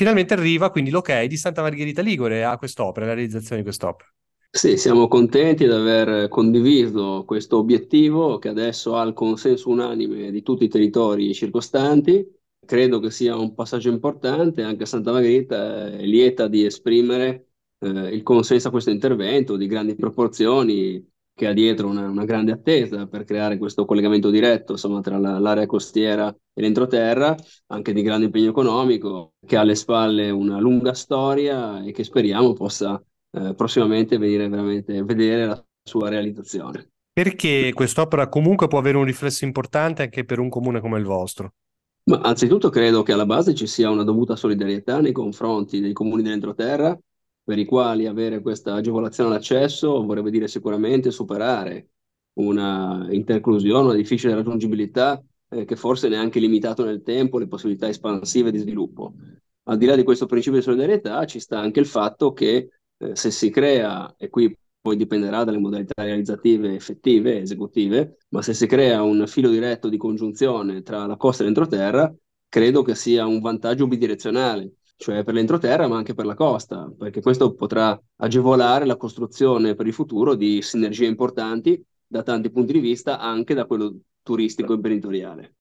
finalmente arriva quindi l'ok di Santa Margherita Ligure a quest'opera, la realizzazione di quest'opera. Sì, siamo contenti di aver condiviso questo obiettivo che adesso ha il consenso unanime di tutti i territori circostanti. Credo che sia un passaggio importante, anche Santa Margherita è lieta di esprimere eh, il consenso a questo intervento di grandi proporzioni che ha dietro una, una, grande attesa per creare questo collegamento diretto insomma, tra la, l'area costiera e l'entroterra, anche di grande impegno economico, che ha alle spalle una lunga storia e che speriamo possa eh, prossimamente venire veramente vedere la sua realizzazione. Perché quest'opera comunque può avere un riflesso importante anche per un comune come il vostro? Ma anzitutto credo che alla base ci sia una dovuta solidarietà nei confronti dei comuni dell'entroterra per i quali avere questa agevolazione all'accesso vorrebbe dire sicuramente superare una interclusione, una difficile raggiungibilità eh, che forse neanche limitato nel tempo le possibilità espansive di sviluppo. Al di là di questo principio di solidarietà ci sta anche il fatto che eh, se si crea, e qui poi dipenderà dalle modalità realizzative effettive, esecutive, ma se si crea un filo diretto di congiunzione tra la costa e l'entroterra, credo che sia un vantaggio bidirezionale, cioè per l'entroterra ma anche per la costa, perché questo potrà agevolare la costruzione per il futuro di sinergie importanti da tanti punti di vista, anche da quello turistico e imprenditoriale.